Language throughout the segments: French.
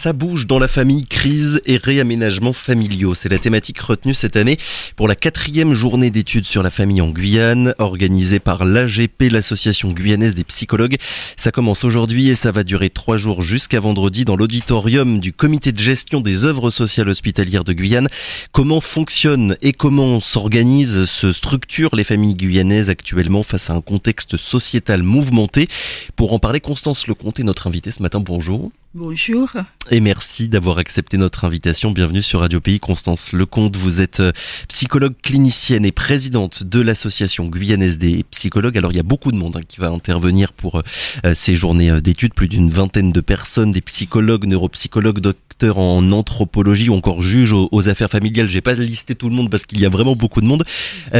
ça bouge dans la famille, crise et réaménagement familiaux. C'est la thématique retenue cette année pour la quatrième journée d'études sur la famille en Guyane, organisée par l'AGP, l'Association guyanaise des psychologues. Ça commence aujourd'hui et ça va durer trois jours jusqu'à vendredi dans l'auditorium du comité de gestion des œuvres sociales hospitalières de Guyane. Comment fonctionne et comment s'organise, se structure les familles guyanaises actuellement face à un contexte sociétal mouvementé Pour en parler, Constance Lecomte est notre invitée ce matin. Bonjour. Bonjour. Et merci d'avoir accepté notre invitation. Bienvenue sur Radio Pays. Constance Lecomte, vous êtes euh, psychologue clinicienne et présidente de l'association guyanaise des psychologues. Alors, il y a beaucoup de monde hein, qui va intervenir pour euh, euh, ces journées d'études. Plus d'une vingtaine de personnes, des psychologues, neuropsychologues, docteurs en anthropologie ou encore juges aux, affaires familiales. J'ai pas listé tout le monde parce qu'il y a vraiment beaucoup de monde.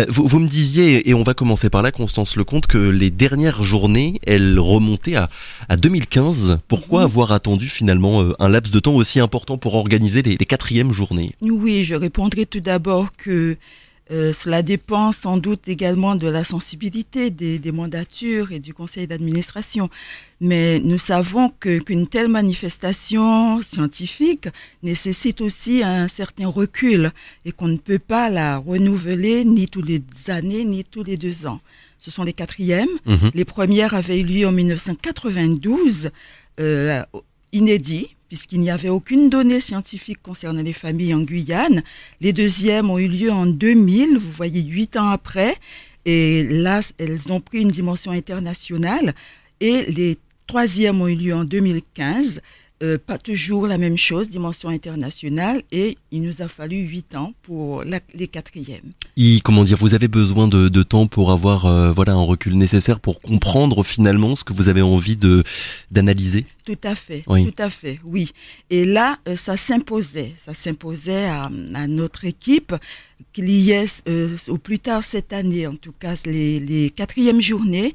vous, me disiez, et on va commencer par là, Constance Lecomte, que les dernières journées, elles remontaient à, 2015. Pourquoi avoir attendu finalement euh, un laps de temps aussi important pour organiser les, quatrièmes journées Oui, je répondrai tout d'abord que euh, cela dépend sans doute également de la sensibilité des, mandatures et du conseil d'administration. Mais nous savons que qu'une telle manifestation scientifique nécessite aussi un certain recul et qu'on ne peut pas la renouveler ni tous les années ni tous les deux ans. Ce sont les quatrièmes. Mhm. Les premières avaient eu lieu en 1992. Euh, inédit, puisqu'il n'y avait aucune donnée scientifique concernant les familles en Guyane. Les deuxièmes ont eu lieu en 2000, vous voyez, huit ans après. Et là, elles ont pris une dimension internationale. Et les troisièmes ont eu lieu en 2015. Euh, pas toujours la même chose, dimension internationale, et il nous a fallu huit ans pour les quatrièmes. Et comment dire, vous avez besoin de, temps pour avoir euh, voilà un recul nécessaire pour comprendre finalement ce que vous avez envie de d'analyser. Tout à fait, oui. tout à fait, oui. Et là, euh, ça s'imposait, ça s'imposait à, à, notre équipe qu'il y ait au plus tard cette année, en tout cas les, les quatrièmes journées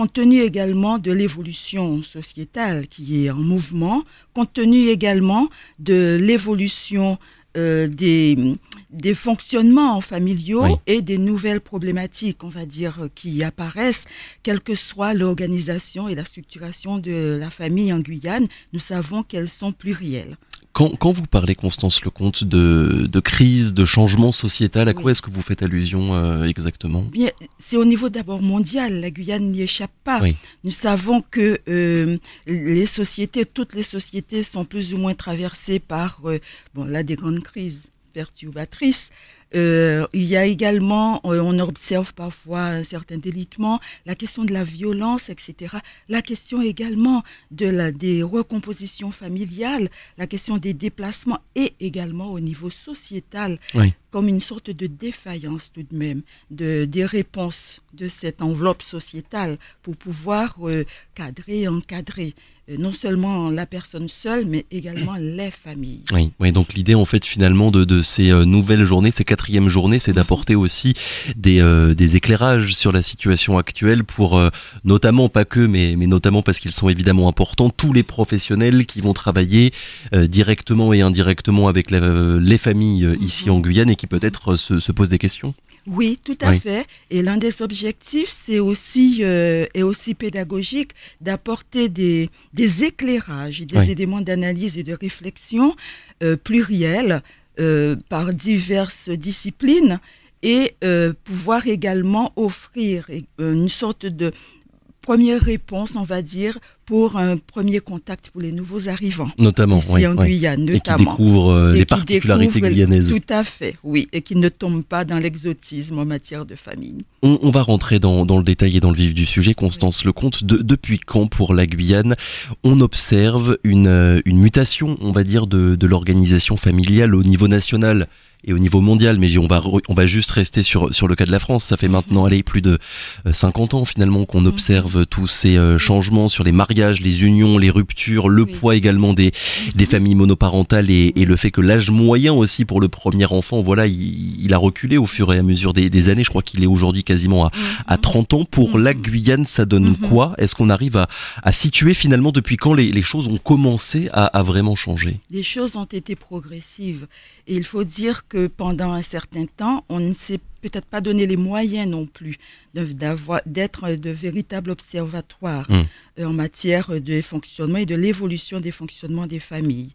compte tenu également de l'évolution sociétale qui est en mouvement, compte tenu également de l'évolution euh, des, des fonctionnements familiaux et des nouvelles problématiques, on va dire, qui apparaissent, quelle que soit l'organisation et la structuration de la famille en Guyane, nous savons qu'elles sont plurielles. Quand, vous parlez, Constance Lecomte, de, de crise, de changement sociétal, à quoi est-ce que vous faites allusion euh, exactement C'est au niveau d'abord mondial, la Guyane n'y échappe pas. Nous savons que euh, les sociétés, toutes les sociétés sont plus ou moins traversées par euh, bon, là, des grandes crises perturbatrices, euh, il y a également, euh, on observe parfois un certain délitement, la question de la violence, etc. La question également de la, des recompositions familiales, la question des déplacements et également au niveau sociétal. Oui comme une sorte de défaillance tout de même de, des réponses de cette enveloppe sociétale pour pouvoir euh, cadrer, encadrer euh, non seulement la personne seule, mais également les familles. Oui, donc l'idée en fait finalement de, de ces euh, nouvelles journées, ces quatrièmes journées, c'est mhm. d'apporter aussi des, des, éclairages sur la situation actuelle pour notamment, pas que, mais, notamment parce qu'ils sont évidemment importants, tous les professionnels qui vont travailler directement et indirectement avec les familles ici mhm. en Guyane et qui peut-être euh, se, posent pose des questions. Oui, tout à fait. Et l'un des objectifs, c'est aussi, et euh, aussi pédagogique, d'apporter des, éclairages, des éléments d'analyse et de réflexion euh, pluriels par diverses disciplines et pouvoir également offrir une sorte de première réponse, on va dire, pour un premier contact pour les nouveaux arrivants. Notamment, ici en Guyane, notamment. Et qui découvrent euh, les particularités guyanaises. Tout à fait, oui, et qui ne tombent pas dans l'exotisme en matière de famille. On, va rentrer dans, le détail et dans le vif du sujet. Constance Le Lecomte, de, depuis quand pour la Guyane, on observe une, euh, mutation, on va dire, de, l'organisation familiale au niveau national et au niveau mondial, mais on va, on va juste rester sur, sur le cas de la France. Ça fait maintenant, allez, plus de 50 euh, ans finalement qu'on mmh. observe tous ces changements sur les mariages les unions, les ruptures, le poids également des, mhm. familles monoparentales et, le fait que l'âge moyen aussi pour le premier enfant, voilà, il, a reculé au fur et à mesure des, années. Je crois qu'il est aujourd'hui quasiment à, à 30 mhm. ans. Pour mhm. la Guyane, ça donne quoi Est-ce qu'on arrive à, situer finalement depuis quand les, choses ont commencé à, vraiment changer Les choses ont été progressives. Et il faut dire que pendant un certain temps, on ne s'est peut-être pas donner les moyens non plus d'être de véritables observatoires hmm. euh, en matière de fonctionnement et de l'évolution des fonctionnements des familles.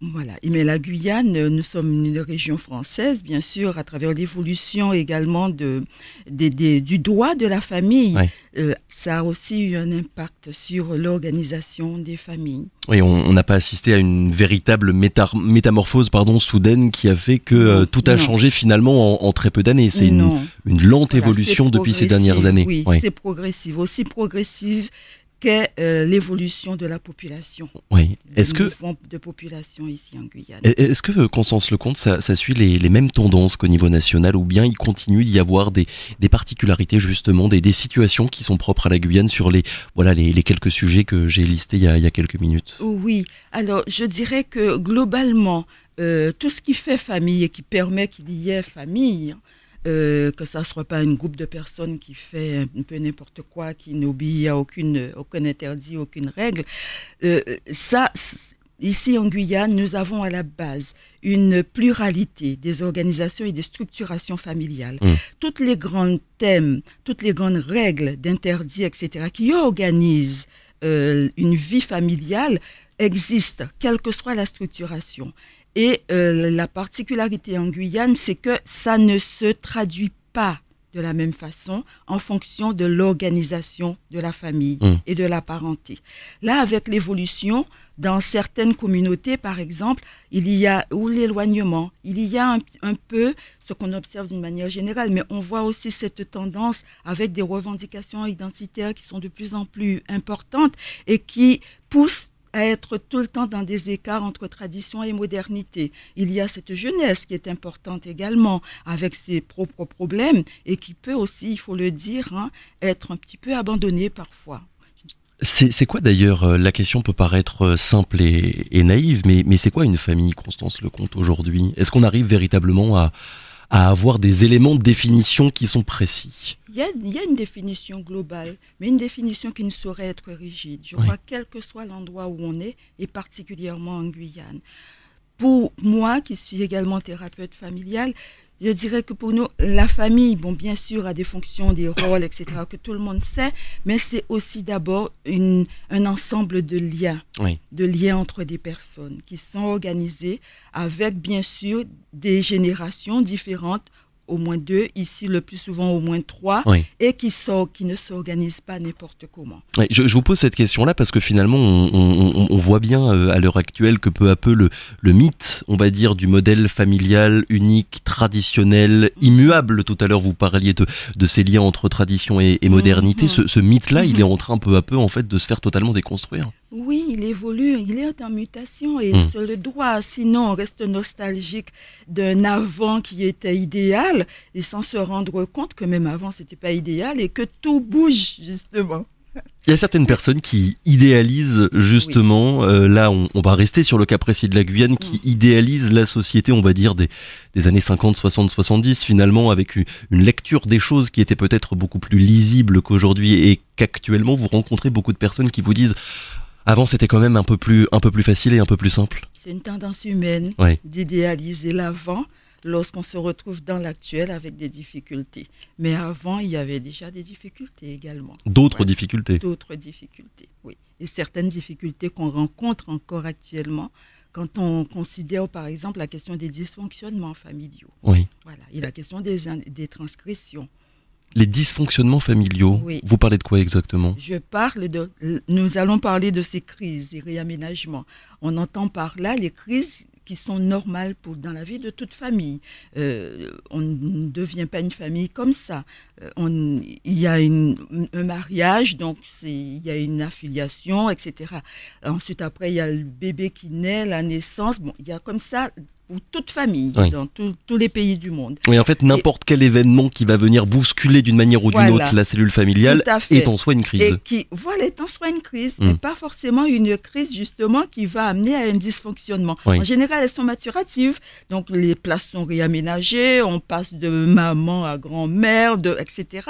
Voilà, mais la Guyane, nous sommes une région française, bien sûr, à travers l'évolution également de, du droit de la famille. Euh, ça a aussi eu un impact sur l'organisation des familles. Oui, on n'a pas assisté à une véritable métamorphose pardon, soudaine qui a fait que euh, tout a changé finalement en, très peu d'années. C'est une, une, lente évolution depuis ces dernières années. Oui, c'est progressif, aussi progressive qu'est euh, l'évolution de la population. Oui. Est-ce que de population ici en Guyane. Est-ce que euh, Constance le ça, ça suit les, les mêmes tendances qu'au niveau national, ou bien il continue d'y avoir des, des particularités justement, des, des situations qui sont propres à la Guyane sur les voilà les, les quelques sujets que j'ai listés il y, a, quelques minutes. Oh oui. Alors je dirais que globalement, euh, tout ce qui fait famille et qui permet qu'il y ait famille, euh, que ça ne soit pas un groupe de personnes qui fait un peu n'importe quoi, qui n'obéit à aucune, aucun interdit, aucune règle. Euh, ça, Ici en Guyane, nous avons à la base une pluralité des organisations et des structurations familiales. Mmh. Toutes les grands thèmes, toutes les grandes règles d'interdit, etc., qui organisent euh, une vie familiale existent, quelle que soit la structuration. Et euh, la particularité en Guyane, c'est que ça ne se traduit pas de la même façon en fonction de l'organisation de la famille hmm. et de la parenté. Là, avec l'évolution, dans certaines communautés, par exemple, il y a, ou l'éloignement, il y a un peu ce qu'on observe d'une manière générale, mais on voit aussi cette tendance avec des revendications identitaires qui sont de plus en plus importantes et qui poussent à être tout le temps dans des écarts entre tradition et modernité. Il y a cette jeunesse qui est importante également, avec ses propres problèmes, et qui peut aussi, il faut le dire, hein, être un petit peu abandonnée parfois. C'est quoi d'ailleurs euh, La question peut paraître euh, simple et, naïve, mais, c'est quoi une famille, Constance Lecomte, aujourd'hui Est-ce qu'on arrive véritablement à, à avoir des éléments de définition qui sont précis il y, a, une définition globale, mais une définition qui ne saurait être rigide. Je crois, quel que soit l'endroit où on est, et particulièrement en Guyane. Pour moi, qui suis également thérapeute familiale, je dirais que pour nous, la famille, bon, bien sûr, a des fonctions, des rôles, etc., que tout le monde sait, mais c'est aussi d'abord un ensemble de liens, de liens entre des personnes qui sont organisées avec, bien sûr, des générations différentes au moins deux, ici le plus souvent au moins trois, et qui, ne s'organisent pas n'importe comment. je, vous pose cette question-là parce que finalement, on, voit bien euh, à l'heure actuelle que peu à peu le, mythe, on va dire, du modèle familial unique, traditionnel, immuable, tout à l'heure vous parliez de, ces liens entre tradition et, modernité, mm, mm. ce, mythe-là, il est mm-hmm. en train peu à peu en fait de se faire totalement déconstruire. Oui, il évolue, il est en mutation et c'est hmm. le droit. Sinon, on reste nostalgique d'un avant qui était idéal et sans se rendre compte que même avant, c'était pas idéal et que tout bouge, justement. Il y a certaines personnes qui idéalisent justement, euh, là on, va rester sur le cas précis de la Guyane, qui hmm. idéalisent la société, on va dire, des, années 50, 60, 70, finalement, avec une lecture des choses qui était peut-être beaucoup plus lisible qu'aujourd'hui et qu'actuellement vous rencontrez beaucoup de personnes qui vous disent avant, c'était quand même un peu plus, un peu plus facile et un peu plus simple. C'est une tendance humaine d'idéaliser l'avant lorsqu'on se retrouve dans l'actuel avec des difficultés. Mais avant, il y avait déjà des difficultés également. D'autres difficultés. D'autres difficultés, oui. Et certaines difficultés qu'on rencontre encore actuellement quand on considère, par exemple, la question des dysfonctionnements familiaux. Oui. Voilà. Et la question des, des transgressions les dysfonctionnements familiaux, vous parlez de quoi exactement Je parle de. Nous allons parler de ces crises et réaménagements. On entend par là les crises qui sont normales pour, dans la vie de toute famille. Euh, on ne devient pas une famille comme ça. Euh, il y a un mariage, donc il y a une affiliation, etc. Ensuite, après, il y a le bébé qui naît, la naissance. Bon, il y a comme ça ou toute famille dans tous les pays du monde. Oui, en fait, n'importe quel événement qui va venir bousculer d'une manière ou d'une autre la cellule familiale est en soi une crise. Et qui, voilà, est en soi une crise, hmm. mais pas forcément une crise justement qui va amener à un dysfonctionnement. En général, elles sont maturatives, donc les places sont réaménagées, on passe de maman à grand-mère, etc.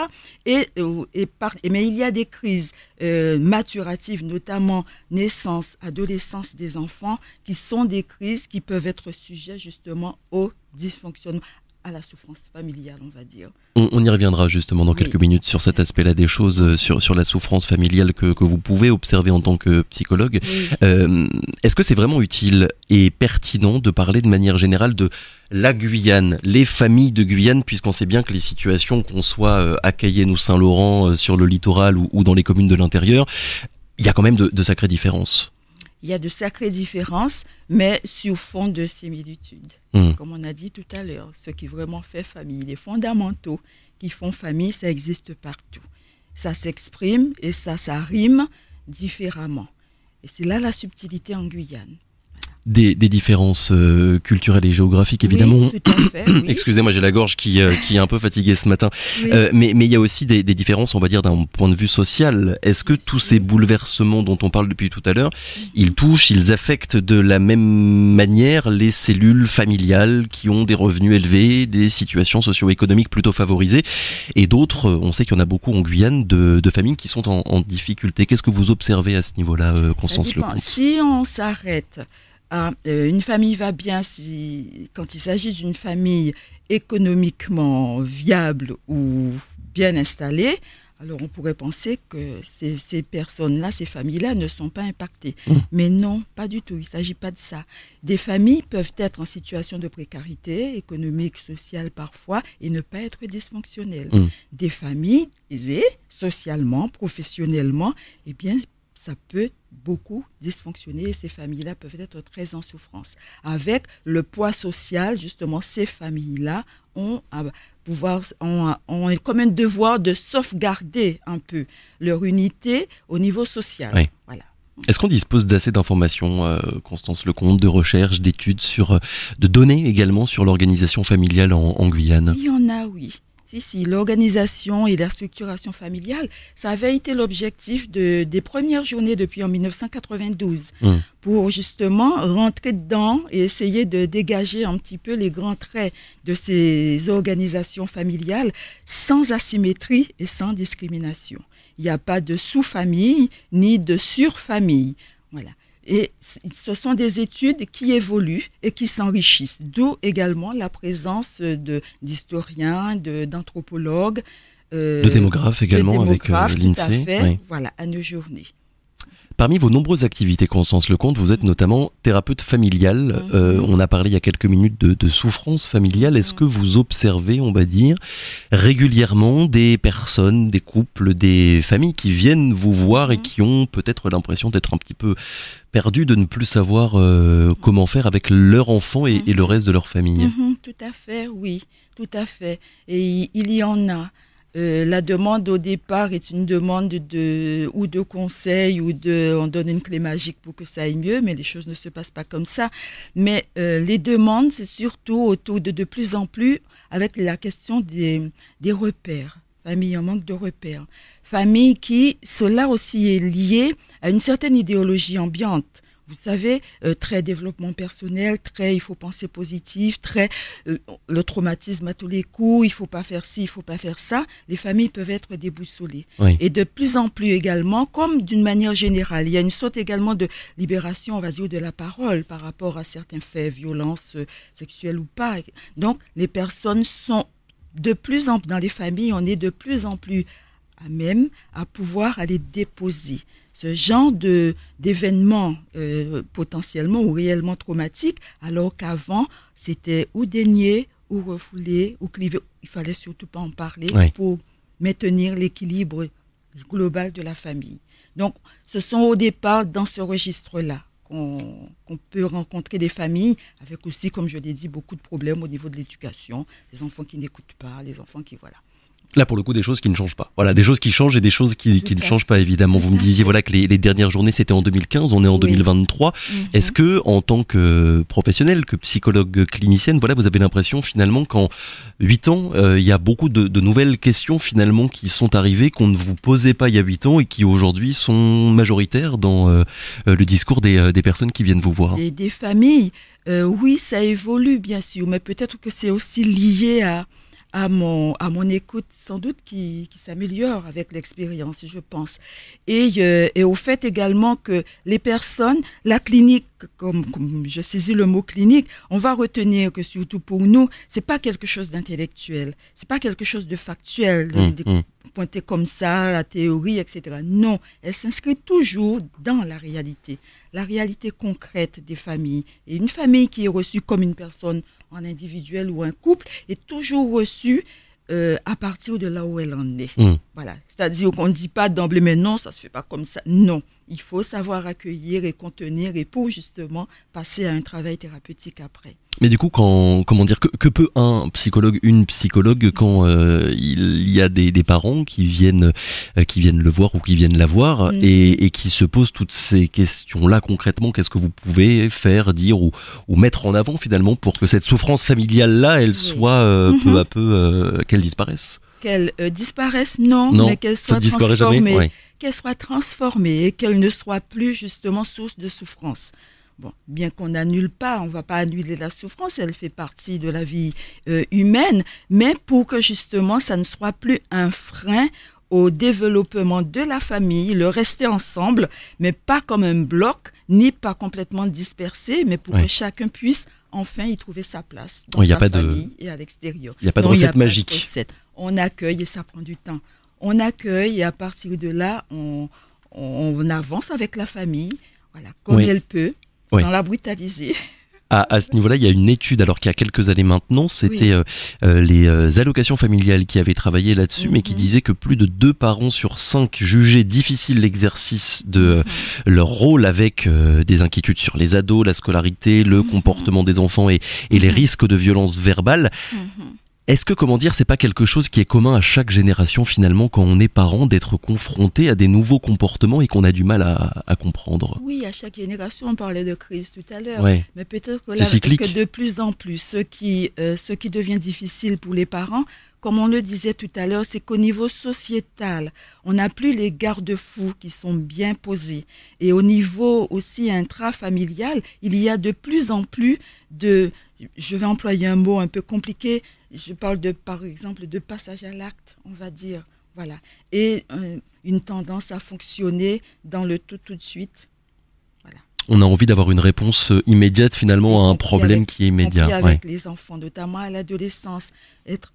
Et, euh, et mais il y a des crises euh, maturatives, notamment naissance, adolescence des enfants, qui sont des crises qui peuvent être sujettes justement au dysfonctionnement à la souffrance familiale, on va dire. On, y reviendra justement dans quelques minutes sur cet aspect-là des choses, euh, sur, la souffrance familiale que, vous pouvez observer en tant que psychologue. Euh, est-ce que c'est vraiment utile et pertinent de parler de manière générale de la Guyane, les familles de Guyane, puisqu'on sait bien que les situations, qu'on soit euh, à Cayenne ou Saint-Laurent, sur le littoral ou, dans les communes de l'intérieur, il y a quand même de sacrées différences il y a de sacrées différences, mais sur fond de similitudes. Hmm. Comme on a dit tout à l'heure, ce qui vraiment fait famille, les fondamentaux qui font famille, ça existe partout. Ça s'exprime et ça, ça différemment. Et c'est là la subtilité en Guyane des, des différences euh, culturelles et géographiques, évidemment. Excusez-moi, j'ai la gorge qui, euh, qui est un peu fatiguée ce matin. Euh, mais mais il y a aussi des, des différences, on va dire, d'un point de vue social. Est-ce que tous ces bouleversements dont on parle depuis tout à l'heure, mm-hmm. ils touchent, ils affectent de la même manière les cellules familiales qui ont des revenus élevés, des situations socio-économiques plutôt favorisées, et d'autres, on sait qu'il y en a beaucoup en Guyane, de, de familles qui sont en, en difficulté. Qu'est-ce que vous observez à ce niveau-là, Constance Lecomte Si on s'arrête Hein, euh, une famille va bien si, quand il s'agit d'une famille économiquement viable ou bien installée. Alors on pourrait penser que ces, personnes-là, ces familles-là ne sont pas impactées. Mmh. Mais non, pas du tout. Il ne s'agit pas de ça. Des familles peuvent être en situation de précarité économique, sociale parfois, et ne pas être dysfonctionnelles. Mmh. Des familles aisées, socialement, professionnellement, et eh bien, ça peut beaucoup dysfonctionner et ces familles-là peuvent être très en souffrance. Avec le poids social, justement, ces familles-là ont, pouvoir, ont, comme un devoir de sauvegarder un peu leur unité au niveau social. Voilà. Est-ce qu'on dispose d'assez d'informations, euh, Constance Lecomte, de recherches, d'études, sur, euh, de données également sur l'organisation familiale en, en Guyane Il y en a, oui. Si, si, l'organisation et la structuration familiale, ça avait été l'objectif des premières journées depuis en 1992, mmh. pour justement rentrer dedans et essayer de dégager un petit peu les grands traits de ces organisations familiales sans asymétrie et sans discrimination. Il n'y a pas de sous-famille ni de sur-famille. Voilà. Et ce sont des études qui évoluent et qui s'enrichissent, d'où également la présence d'historiens, d'anthropologues. Euh, de, démographes également avec euh, l'INSEE. Voilà, à nos journées. Parmi vos nombreuses activités, le compte, vous êtes mhm. notamment thérapeute familial. Mhm. Euh, on a parlé il y a quelques minutes de, de souffrance familiale. Est-ce que mhm. vous observez, on va dire, régulièrement des personnes, des couples, des familles qui viennent vous voir et qui ont peut-être l'impression d'être un petit peu perdus, de ne plus savoir euh, comment faire avec leur enfant et, et le reste de leur famille Tout à fait, oui, tout à fait. Et il y en a. Euh, la demande au départ est une demande de ou de conseil ou de on donne une clé magique pour que ça aille mieux, mais les choses ne se passent pas comme ça. Mais euh, les demandes, c'est surtout autour de de plus en plus avec la question des, des repères. Famille en manque de repères. Famille qui, cela aussi est lié à une certaine idéologie ambiante vous savez, euh, très développement personnel, très il faut penser positif, très euh, le traumatisme à tous les coups, il faut pas faire ci, il faut pas faire ça, les familles peuvent être déboussolées. Et de plus en plus également, comme d'une manière générale, il y a une sorte également de libération, on de la parole par rapport à certains faits, violences euh, sexuelles ou pas. Donc, les personnes sont de plus en plus, dans les familles, on est de plus en plus à même à pouvoir aller déposer ce genre de d'événements euh, potentiellement ou réellement traumatiques, alors qu'avant c'était ou dénié ou refouler, ou clivé. Il fallait surtout pas en parler pour maintenir l'équilibre global de la famille. Donc, ce sont au départ dans ce registre-là qu'on peut rencontrer des familles avec aussi, comme je l'ai dit, beaucoup de problèmes au niveau de l'éducation, les enfants qui n'écoutent pas, les enfants qui voilà là pour le coup des choses qui ne changent pas. Voilà, des choses qui changent et des choses qui, ne changent pas évidemment. Vous me disiez voilà que les, dernières journées c'était en 2015, on est en 2023. Mhm. Est-ce que en tant que professionnel, que psychologue clinicienne, voilà, vous avez l'impression finalement qu'en 8 ans, euh, il y a beaucoup de, nouvelles questions finalement qui sont arrivées qu'on ne vous posait pas il y a 8 ans et qui aujourd'hui sont majoritaires dans euh, euh, le discours des, personnes qui viennent vous voir. Et des familles, oui, ça évolue bien sûr, mais peut-être que c'est aussi lié à à mon, à mon écoute, sans doute qui, s'améliore avec l'expérience, je pense. Euh, et, au fait également que les personnes, la clinique, comme, je saisis le mot clinique, on va retenir que surtout pour nous, c'est pas quelque chose d'intellectuel, c'est pas quelque chose de factuel, de, mm, mm. pointer comme ça la théorie, etc. Non, elle s'inscrit toujours dans la réalité, la réalité concrète des familles. Et une famille qui est reçue comme une personne en individuel ou en couple, est toujours reçue euh, à partir de là où elle en est. Hmm. Voilà. C'est-à-dire qu'on ne dit pas d'emblée, mais non, ça ne se fait pas comme ça. Non il faut savoir accueillir et contenir et pour justement passer à un travail thérapeutique après. Mais du coup, quand, comment dire, que, peut un psychologue, une psychologue, quand euh, il y a des, parents qui viennent, euh, qui viennent le voir ou qui viennent la voir mm. et, qui se posent toutes ces questions-là concrètement, qu'est-ce que vous pouvez faire, dire ou, mettre en avant finalement pour que cette souffrance familiale-là, elle soit euh, mm-hmm. peu à peu, qu'elle disparaisse Qu'elle disparaisse, non, mais qu'elle soit transformée qu'elle soit transformée et qu'elle ne soit plus justement source de souffrance. Bon, bien qu'on n'annule pas, on ne va pas annuler la souffrance, elle fait partie de la vie euh, humaine, mais pour que justement ça ne soit plus un frein au développement de la famille, le rester ensemble, mais pas comme un bloc, ni pas complètement dispersé, mais pour que chacun puisse enfin y trouver sa place dans a sa pas de... et à l'extérieur. Il n'y a pas de recette magique. On accueille et ça prend du temps on accueille et à partir de là, on, avance avec la famille, voilà, comme elle peut, sans la brutaliser. À, ce niveau-là, il y a une étude, alors qu'il y a quelques années maintenant, c'était euh, euh, les euh, allocations familiales qui avaient travaillé là-dessus, mais qui mhm. disaient que plus de deux parents sur cinq jugeaient difficile l'exercice de mhm. leur rôle avec des inquiétudes sur les ados, la scolarité, le mhm. comportement des enfants et, les risques de violence verbale. Est-ce que, comment dire, c'est pas quelque chose qui est commun à chaque génération finalement quand on est parent d'être confronté à des nouveaux comportements et qu'on a du mal à, comprendre Oui, à chaque génération, on parlait de crise tout à l'heure. Mais peut-être que, que, de plus en plus, ce qui, euh, ce qui devient difficile pour les parents, comme on le disait tout à l'heure, c'est qu'au niveau sociétal, on n'a plus les garde-fous qui sont bien posés. Et au niveau aussi intrafamilial, il y a de plus en plus de, je vais employer un mot un peu compliqué. Je parle de, par exemple, de passage à l'acte, on va dire. Voilà. Et euh, une tendance à fonctionner dans le tout tout de suite. On a envie d'avoir une réponse euh, immédiate finalement à un problème qui est immédiat. Avec les enfants, notamment à l'adolescence, être,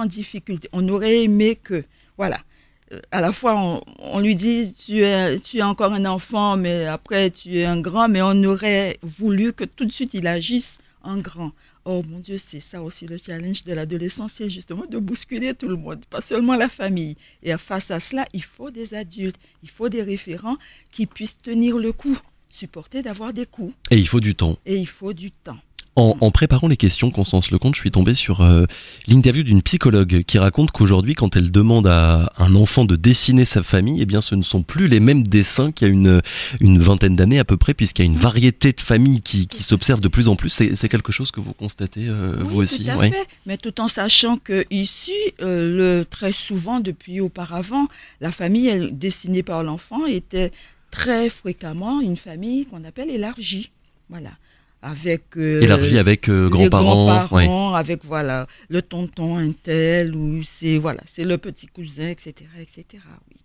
en difficulté. On aurait aimé que, voilà, euh, à la fois on, lui dit tu es encore un enfant, mais après tu es un grand, mais on aurait voulu que tout de suite il agisse en grand. Oh mon Dieu, c'est ça aussi le challenge de l'adolescence, c'est justement de bousculer tout le monde, pas seulement la famille. Et face à cela, il faut des adultes, il faut des référents qui puissent tenir le coup, supporter d'avoir des coups. Et il faut du temps. Et il faut du temps. En, préparant les questions, Constance Lecomte, je suis tombé sur euh, l'interview d'une psychologue qui raconte qu'aujourd'hui, quand elle demande à un enfant de dessiner sa famille, eh bien, ce ne sont plus les mêmes dessins qu'il y a une, vingtaine d'années à peu près, puisqu'il y a une variété de familles qui, s'observent de plus en plus. C'est quelque chose que vous constatez euh, vous aussi. Tout à fait. Mais tout en sachant que ici, euh, très souvent, depuis auparavant, la famille dessinée par l'enfant était très fréquemment une famille qu'on appelle élargie. Voilà avec élargi euh, avec euh, grands-parents, avec voilà le tonton un tel ou c'est voilà c'est le petit cousin etc etc oui.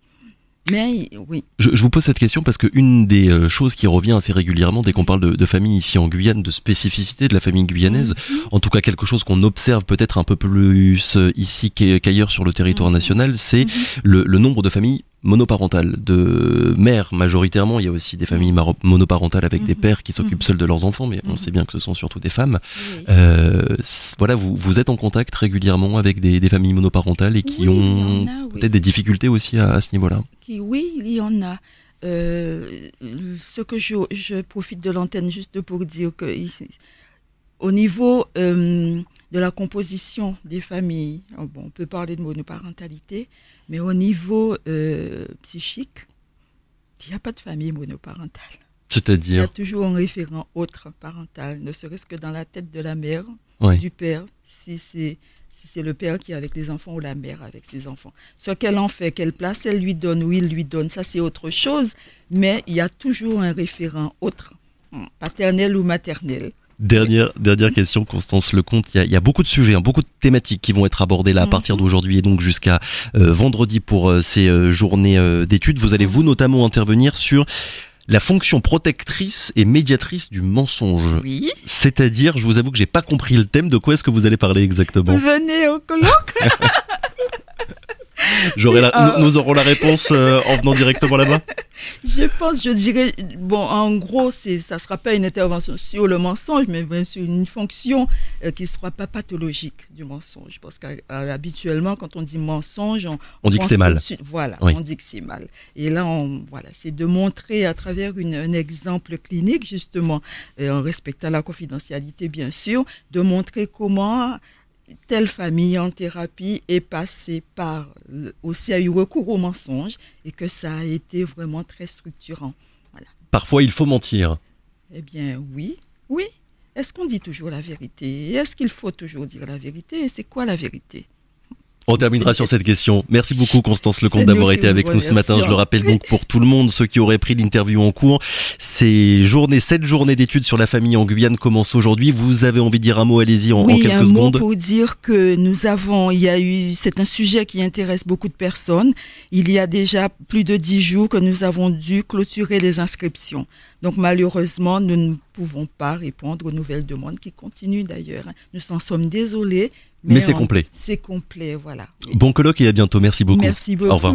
Mais oui. Je, vous pose cette question parce qu'une des euh, choses qui revient assez régulièrement dès qu'on parle de, famille ici en Guyane, de spécificité de la famille guyanaise, mhm. en tout cas quelque chose qu'on observe peut-être un peu plus ici qu'ailleurs sur le territoire mhm. national, c'est mhm. le, nombre de familles monoparentales de mères majoritairement. Il y a aussi des familles monoparentales avec des mhm. pères qui s'occupent mhm. seuls de leurs enfants, mais on mhm. sait bien que ce sont surtout des femmes. Euh, voilà, vous, vous êtes en contact régulièrement avec des, familles monoparentales et qui ont peut-être des difficultés aussi à, ce niveau-là. Oui, il y en a. Euh, ce que je, profite de l'antenne juste pour dire que au niveau euh, de la composition des familles, oh on peut parler de monoparentalité. Mais au niveau euh, psychique, il n'y a pas de famille monoparentale. C'est-à-dire Il y a toujours un référent autre parental, ne serait-ce que dans la tête de la mère, du père, si c'est si c'est le père qui est avec les enfants ou la mère avec ses enfants. Ce qu'elle en fait, quelle place elle lui donne ou il lui donne, ça c'est autre chose, mais il y a toujours un référent autre, paternel ou maternel. Dernière, dernière question, Constance Lecomte. Il y a, il y beaucoup de sujets, hein, beaucoup de thématiques qui vont être abordées là à mhm. partir d'aujourd'hui et donc jusqu'à euh, vendredi pour euh, ces euh, journées d'études. Vous allez vous notamment intervenir sur la fonction protectrice et médiatrice du mensonge. Oui. C'est-à-dire, je vous avoue que j'ai pas compris le thème. De quoi est-ce que vous allez parler exactement Venez au colloque Ah nous aurons la réponse euh, en venant directement là-bas. Je pense, je dirais, bon, en gros, ça ne sera pas une intervention sur le mensonge, mais bien sûr une fonction euh, qui ne sera pas pathologique du mensonge. Parce qu'habituellement, quand on dit mensonge, on, dit que c'est mal. voilà, on dit que c'est mal. Et là, on, voilà, c'est de montrer à travers une, un exemple clinique, justement, euh, en respectant la confidentialité, bien sûr, de montrer comment telle famille en thérapie est passée par, euh, aussi a eu recours au mensonge et que ça a été vraiment très structurant. Parfois, il faut mentir. Eh bien, oui, oui. Est-ce qu'on dit toujours la vérité Est-ce qu'il faut toujours dire la vérité Et c'est quoi la vérité on terminera sur cette question. Merci beaucoup Constance Lecomte d'avoir été avec nous ce matin. Je le rappelle donc pour tout le monde, ceux qui auraient pris l'interview en cours, ces journées, cette journée d'études sur la famille en Guyane commence aujourd'hui. Vous avez envie de dire un mot, allez-y en, quelques un Mot pour dire que nous avons, il y a eu, c'est un sujet qui intéresse beaucoup de personnes. Il y a déjà plus de dix jours que nous avons dû clôturer les inscriptions. Donc malheureusement, nous ne pouvons pas répondre aux nouvelles demandes qui continuent d'ailleurs. Nous en sommes désolés, mais, c'est complet. C'est complet, voilà. Bon colloque et à bientôt. Merci beaucoup. Merci beaucoup. Au revoir.